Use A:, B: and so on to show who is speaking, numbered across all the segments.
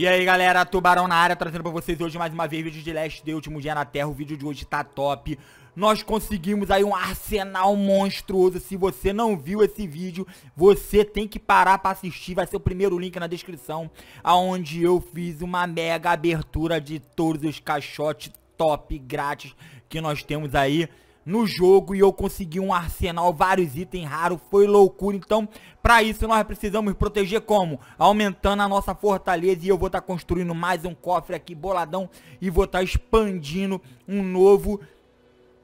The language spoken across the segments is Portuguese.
A: E aí galera, Tubarão na área, trazendo pra vocês hoje mais uma vez vídeo de Last Day, último dia na Terra, o vídeo de hoje tá top Nós conseguimos aí um arsenal monstruoso, se você não viu esse vídeo, você tem que parar pra assistir Vai ser o primeiro link na descrição, aonde eu fiz uma mega abertura de todos os caixotes top, grátis, que nós temos aí no jogo e eu consegui um arsenal, vários itens raros, foi loucura. Então, para isso nós precisamos proteger como? Aumentando a nossa fortaleza e eu vou estar tá construindo mais um cofre aqui boladão e vou estar tá expandindo um novo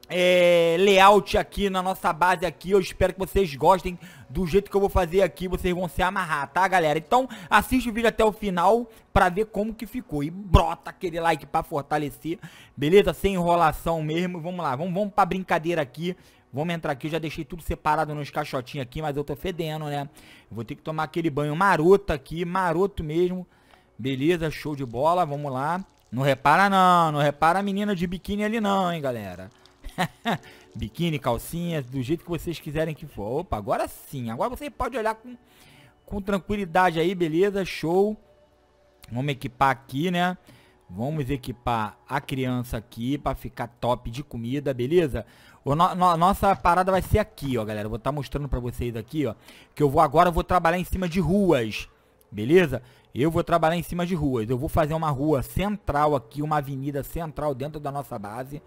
A: é, layout aqui na nossa base aqui. Eu espero que vocês gostem do jeito que eu vou fazer aqui. Vocês vão se amarrar, tá, galera? Então, assiste o vídeo até o final pra ver como que ficou. E brota aquele like pra fortalecer, beleza? Sem enrolação mesmo. Vamos lá, vamos, vamos pra brincadeira aqui. Vamos entrar aqui, eu já deixei tudo separado nos caixotinhos aqui, mas eu tô fedendo, né? Vou ter que tomar aquele banho maroto aqui, maroto mesmo. Beleza, show de bola, vamos lá. Não repara não, não repara a menina de biquíni ali não, hein, galera. biquíni, calcinha, do jeito que vocês quiserem que for. Opa, agora sim. Agora você pode olhar com, com tranquilidade aí, beleza? Show. Vamos equipar aqui, né? Vamos equipar a criança aqui para ficar top de comida, beleza? O no, no, nossa parada vai ser aqui, ó, galera. vou estar tá mostrando para vocês aqui, ó, que eu vou agora eu vou trabalhar em cima de ruas, beleza? Eu vou trabalhar em cima de ruas. Eu vou fazer uma rua central aqui, uma avenida central dentro da nossa base.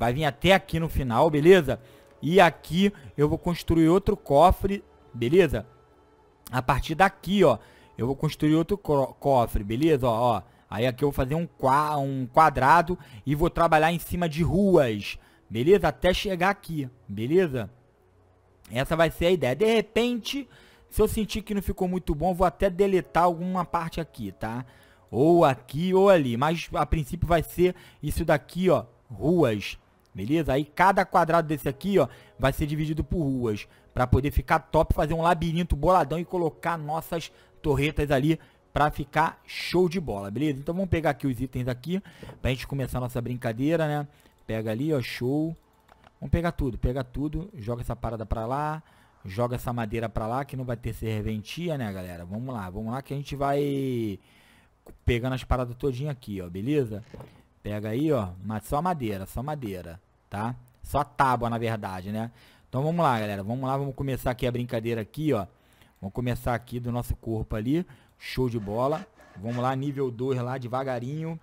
A: Vai vir até aqui no final, beleza? E aqui eu vou construir outro cofre, beleza? A partir daqui, ó, eu vou construir outro cofre, beleza? Ó, ó. Aí aqui eu vou fazer um, qua um quadrado e vou trabalhar em cima de ruas, beleza? Até chegar aqui, beleza? Essa vai ser a ideia. De repente, se eu sentir que não ficou muito bom, vou até deletar alguma parte aqui, tá? Ou aqui ou ali, mas a princípio vai ser isso daqui, ó, ruas, Beleza? Aí cada quadrado desse aqui, ó, vai ser dividido por ruas. Pra poder ficar top, fazer um labirinto boladão e colocar nossas torretas ali pra ficar show de bola, beleza? Então vamos pegar aqui os itens aqui, pra gente começar a nossa brincadeira, né? Pega ali, ó, show. Vamos pegar tudo, pega tudo, joga essa parada pra lá, joga essa madeira pra lá, que não vai ter serventia, né, galera? Vamos lá, vamos lá que a gente vai pegando as paradas todinhas aqui, ó, beleza? Pega aí, ó, só madeira, só madeira tá? Só tábua, na verdade, né? Então vamos lá, galera. Vamos lá, vamos começar aqui a brincadeira aqui, ó. Vamos começar aqui do nosso corpo ali. Show de bola. Vamos lá, nível 2 lá, devagarinho.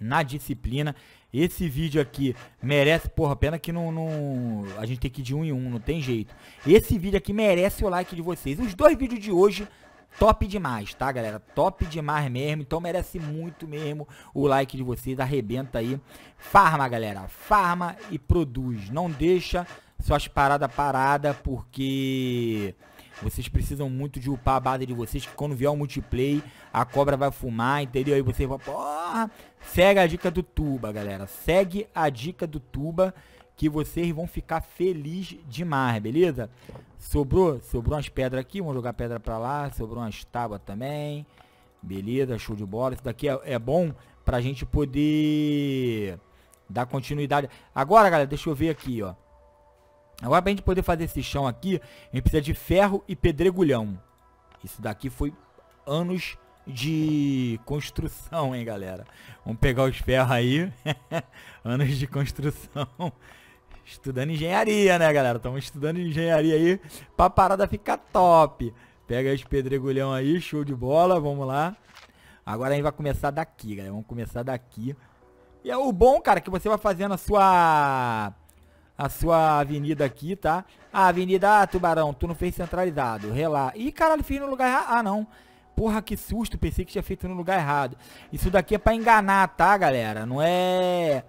A: Na disciplina. Esse vídeo aqui merece, porra, pena que não, não, A gente tem que ir de um em um, não tem jeito. Esse vídeo aqui merece o like de vocês. Os dois vídeos de hoje top demais, tá, galera? Top demais mesmo. Então merece muito mesmo o like de vocês. Arrebenta aí. Farma, galera. Farma e produz. Não deixa suas paradas paradas, porque vocês precisam muito de upar a base de vocês, que quando vier o multiplayer, a cobra vai fumar, entendeu? Aí vocês vão porra! Segue a dica do Tuba, galera. Segue a dica do Tuba que vocês vão ficar felizes demais, beleza? Sobrou, sobrou umas pedras aqui, vamos jogar pedra pra lá, sobrou umas tábuas também, beleza, show de bola. Isso daqui é, é bom pra gente poder dar continuidade. Agora, galera, deixa eu ver aqui, ó. Agora pra gente poder fazer esse chão aqui, a gente precisa de ferro e pedregulhão. Isso daqui foi anos de construção, hein, galera? Vamos pegar os ferros aí. anos de construção. Estudando engenharia, né, galera? Estamos estudando engenharia aí pra parada ficar top. Pega esse pedregulhão aí, show de bola, vamos lá. Agora a gente vai começar daqui, galera. Vamos começar daqui. E é o bom, cara, que você vai fazendo a sua a sua avenida aqui, tá? A avenida, ah, Tubarão, tu não fez centralizado. Relá. Ih, caralho, fiz no lugar errado. Ah, não. Porra, que susto. Pensei que tinha feito no lugar errado. Isso daqui é pra enganar, tá, galera? Não é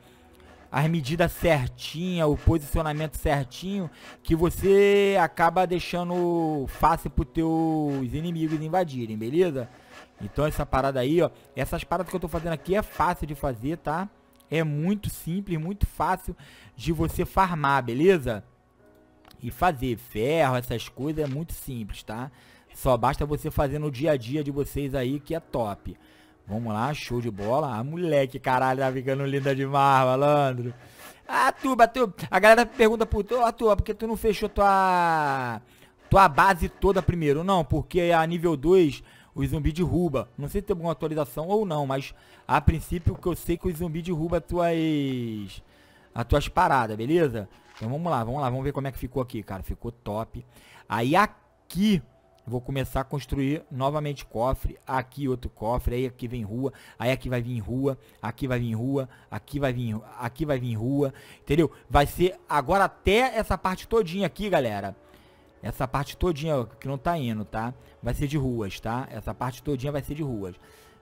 A: as medidas certinhas, o posicionamento certinho, que você acaba deixando fácil para os teus inimigos invadirem, beleza? Então essa parada aí, ó, essas paradas que eu estou fazendo aqui é fácil de fazer, tá? É muito simples, muito fácil de você farmar, beleza? E fazer ferro, essas coisas é muito simples, tá? Só basta você fazer no dia a dia de vocês aí que é top. Vamos lá, show de bola. A ah, moleque, caralho, tá ficando linda demais, malandro. Ah, Tuba, tu, a galera pergunta por tu, oh, porque tu não fechou tua tua base toda primeiro? Não, porque a nível 2 o zumbi derruba. Não sei se tem alguma atualização ou não, mas a princípio que eu sei que o zumbi derruba tuas as tuas paradas, beleza? Então vamos lá, vamos lá, vamos ver como é que ficou aqui, cara. Ficou top. Aí aqui Vou começar a construir novamente cofre, aqui outro cofre, aí aqui vem rua, aí aqui vai vir rua, aqui vai vir rua, aqui vai vir, aqui vai vir rua, entendeu? Vai ser agora até essa parte todinha aqui, galera. Essa parte todinha que não tá indo, tá? Vai ser de ruas, tá? Essa parte todinha vai ser de ruas.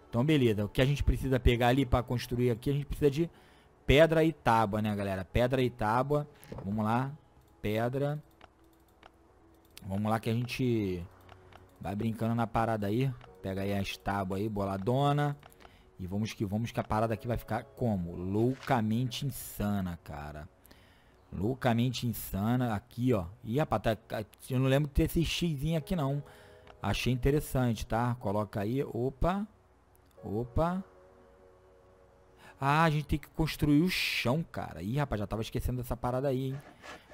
A: Então, beleza. O que a gente precisa pegar ali para construir aqui, a gente precisa de pedra e tábua, né, galera? Pedra e tábua. Vamos lá. Pedra. Vamos lá que a gente Vai brincando na parada aí. Pega aí as tábuas aí, boladona. E vamos que vamos, que a parada aqui vai ficar como? Loucamente insana, cara. Loucamente insana. Aqui, ó. Ih, rapaz, tá, tá, eu não lembro de ter esse xizinho aqui, não. Achei interessante, tá? Coloca aí. Opa. Opa. Ah, a gente tem que construir o chão, cara. Ih, rapaz, já tava esquecendo dessa parada aí, hein?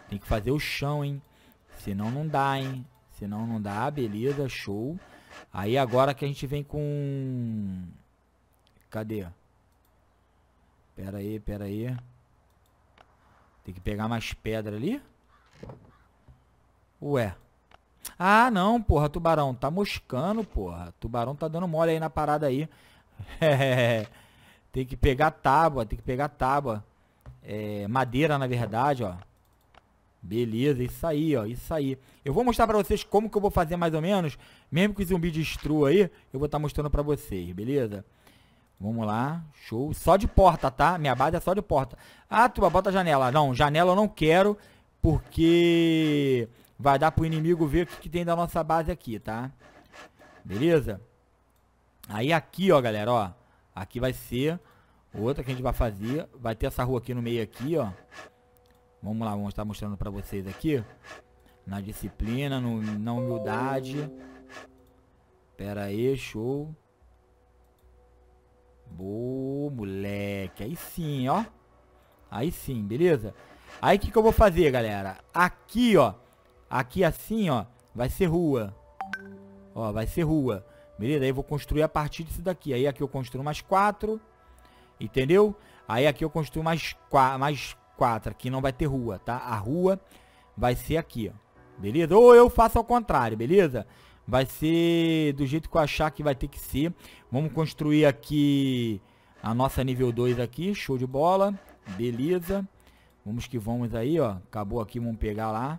A: Tem que fazer o chão, hein? Senão não dá, hein? Senão não dá, beleza, show. Aí agora que a gente vem com... Cadê? Pera aí, pera aí. Tem que pegar mais pedra ali. Ué. Ah, não, porra, tubarão. Tá moscando, porra. Tubarão tá dando mole aí na parada aí. tem que pegar tábua, tem que pegar tábua. É, madeira, na verdade, ó. Beleza, isso aí, ó, isso aí. Eu vou mostrar pra vocês como que eu vou fazer mais ou menos, mesmo que o zumbi destrua aí, eu vou estar tá mostrando pra vocês, beleza? Vamos lá, show. Só de porta, tá? Minha base é só de porta. Ah, tu bota janela. Não, janela eu não quero, porque vai dar pro inimigo ver o que, que tem da nossa base aqui, tá? Beleza? Aí aqui, ó, galera, ó. Aqui vai ser outra que a gente vai fazer. Vai ter essa rua aqui no meio aqui, ó. Vamos lá, vamos estar mostrando para vocês aqui. Na disciplina, no, na humildade. Pera aí, show. Boa, moleque. Aí sim, ó. Aí sim, beleza? Aí o que, que eu vou fazer, galera? Aqui, ó. Aqui assim, ó. Vai ser rua. Ó, vai ser rua. Beleza? Aí eu vou construir a partir disso daqui. Aí aqui eu construo mais quatro. Entendeu? Aí aqui eu construo mais, mais quatro. Aqui não vai ter rua, tá? A rua vai ser aqui, ó. Beleza? Ou eu faço ao contrário, beleza? Vai ser do jeito que eu achar que vai ter que ser. Vamos construir aqui a nossa nível 2 aqui. Show de bola. Beleza. Vamos que vamos aí, ó. Acabou aqui, vamos pegar lá.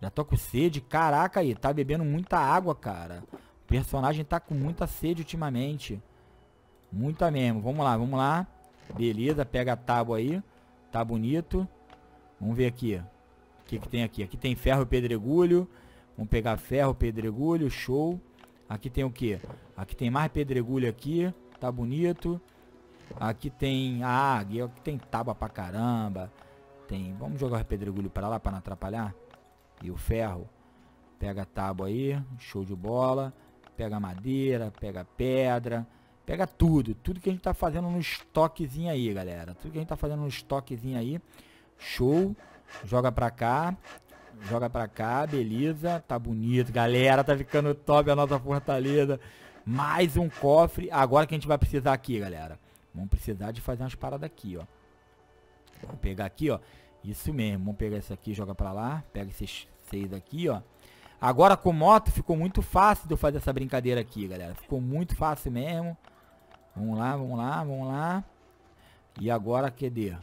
A: Já tô com sede. Caraca aí, tá bebendo muita água, cara. O personagem tá com muita sede ultimamente. Muita mesmo. Vamos lá, vamos lá. Beleza, pega a tábua aí. Tá bonito. Vamos ver aqui. O que, que tem aqui? Aqui tem ferro e pedregulho. Vamos pegar ferro, pedregulho, show. Aqui tem o que? Aqui tem mais pedregulho aqui. Tá bonito. Aqui tem a ah, águia. Aqui é tem tábua pra caramba. Tem. Vamos jogar o pedregulho pra lá pra não atrapalhar. E o ferro. Pega a tábua aí. Show de bola. Pega madeira. Pega pedra. Pega tudo, tudo que a gente tá fazendo no estoquezinho aí, galera. Tudo que a gente tá fazendo no estoquezinho aí. Show. Joga pra cá. Joga pra cá, beleza. Tá bonito, galera. Tá ficando top a nossa fortaleza. Mais um cofre. Agora que a gente vai precisar aqui, galera. Vamos precisar de fazer umas paradas aqui, ó. Vamos pegar aqui, ó. Isso mesmo. Vamos pegar isso aqui, joga pra lá. Pega esses seis aqui, ó. Agora com moto ficou muito fácil de eu fazer essa brincadeira aqui, galera. Ficou muito fácil mesmo. Vamos lá, vamos lá, vamos lá. E agora, cadê?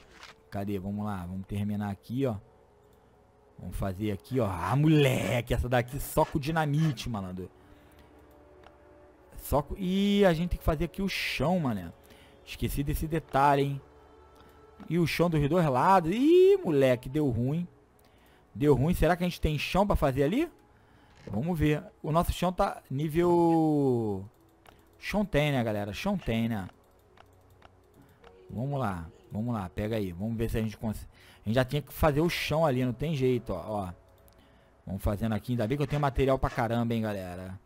A: Cadê? Vamos lá, vamos terminar aqui, ó. Vamos fazer aqui, ó. Ah, moleque, essa daqui só com dinamite, malandro. Só com... Ih, a gente tem que fazer aqui o chão, mané. Esqueci desse detalhe, hein. E o chão dos dois lados. Ih, moleque, deu ruim. Deu ruim. Será que a gente tem chão pra fazer ali? Vamos ver. O nosso chão tá nível... Chontena, né, galera. Chontena. Né? Vamos lá. Vamos lá. Pega aí. Vamos ver se a gente consegue. A gente já tinha que fazer o chão ali. Não tem jeito, ó. ó. Vamos fazendo aqui. Ainda bem que eu tenho material pra caramba, hein, galera.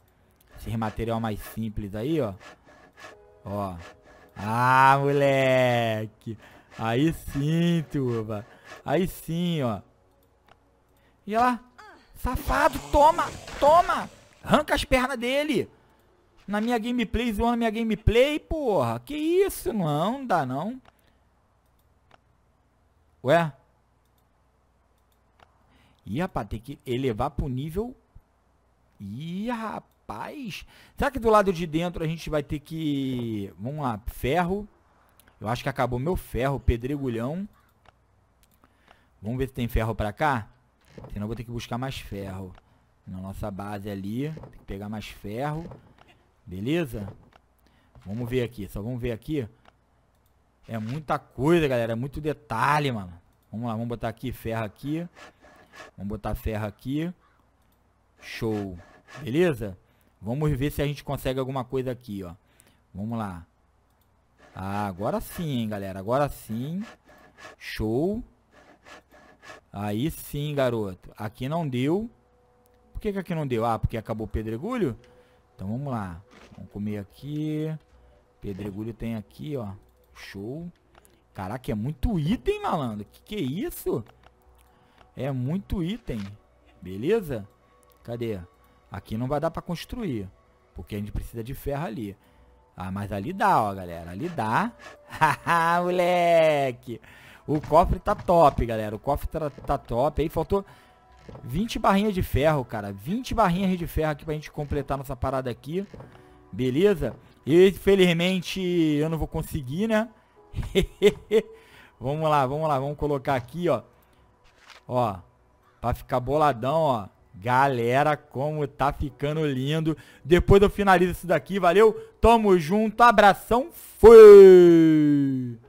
A: Esse material mais simples aí, ó. Ó. Ah, moleque. Aí sim, turba. Aí sim, ó. E lá. Safado, toma, toma. Arranca as pernas dele. Na minha gameplay, zoando minha gameplay, porra. Que isso, não, não dá não. Ué? Ih, rapaz, tem que elevar pro nível... Ih, rapaz. Será que do lado de dentro a gente vai ter que... Vamos lá, ferro. Eu acho que acabou meu ferro, pedregulhão. Vamos ver se tem ferro pra cá. Senão eu vou ter que buscar mais ferro. Na nossa base ali. Tem que pegar mais ferro. Beleza? Vamos ver aqui, só vamos ver aqui. É muita coisa, galera, é muito detalhe, mano. Vamos lá, vamos botar aqui ferro aqui. Vamos botar ferro aqui. Show. Beleza? Vamos ver se a gente consegue alguma coisa aqui, ó. Vamos lá. Ah, agora sim, hein, galera. Agora sim. Show. Aí sim, garoto. Aqui não deu. Por que, que aqui não deu? Ah, porque acabou o pedregulho? Então vamos lá. Vamos comer aqui. Pedregulho tem aqui, ó. Show. Caraca, é muito item, malandro. Que que é isso? É muito item. Beleza? Cadê? Aqui não vai dar pra construir. Porque a gente precisa de ferro ali. Ah, mas ali dá, ó, galera. Ali dá. Haha, moleque. O cofre tá top, galera. O cofre tá, tá top. Aí faltou 20 barrinhas de ferro, cara. 20 barrinhas de ferro aqui pra gente completar nossa parada aqui. Beleza? Infelizmente eu não vou conseguir, né? vamos lá, vamos lá, vamos colocar aqui, ó. Ó, pra ficar boladão, ó. Galera, como tá ficando lindo. Depois eu finalizo isso daqui, valeu? Tamo junto, abração, fui!